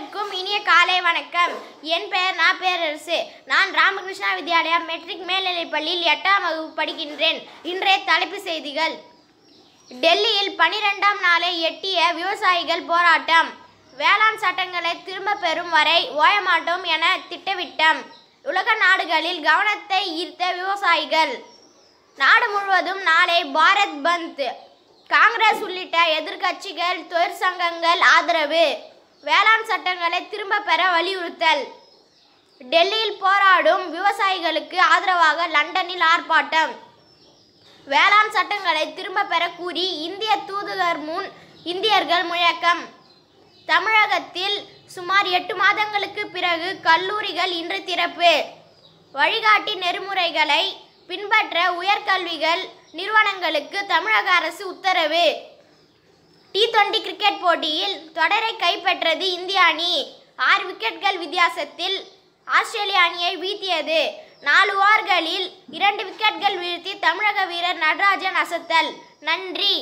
அனைவருக்கும் இனிய காலை வணக்கம் என் பெயர் நான் பேரரசு நான் ராமகிருஷ்ணா வித்யாலயா மெட்ரிக் மேல்நிலைப்பள்ளியில் எட்டாம் வகுப்பு படிக்கின்றேன் இன்றைய தலைப்பு செய்திகள் டெல்லியில் பனிரெண்டாம் நாளை எட்டிய விவசாயிகள் போராட்டம் வேளாண் சட்டங்களை திரும்ப பெறும் வரை ஓயமாட்டோம் என திட்டவிட்டம் உலக நாடுகளில் கவனத்தை ஈர்த்த விவசாயிகள் நாடு முழுவதும் நாளை பாரத் பந்த் காங்கிரஸ் உள்ளிட்ட எதிர்க்கட்சிகள் தொழிற்சங்கங்கள் ஆதரவு வேளாண் சட்டங்களை திரும்ப பெற வலியுறுத்தல் டெல்லியில் போராடும் விவசாயிகளுக்கு ஆதரவாக லண்டனில் ஆர்ப்பாட்டம் வேளாண் சட்டங்களை திரும்ப பெற கூறி இந்திய தூதுகர் முன் இந்தியர்கள் முழக்கம் தமிழகத்தில் சுமார் எட்டு மாதங்களுக்கு பிறகு கல்லூரிகள் இன்று திறப்பு வழிகாட்டி நெறிமுறைகளை பின்பற்ற உயர்கல்விகள் நிறுவனங்களுக்கு தமிழக அரசு உத்தரவு டி டுவெண்டி கிரிக்கெட் போட்டியில் தொடரை கைப்பற்றது இந்திய அணி ஆறு விக்கெட்கள் வித்தியாசத்தில் ஆஸ்திரேலிய அணியை வீழ்த்தியது நாலு ஓவர்களில் இரண்டு விக்கெட்கள் வீழ்த்தி தமிழக வீரர் நடராஜன் அசத்தல் நன்றி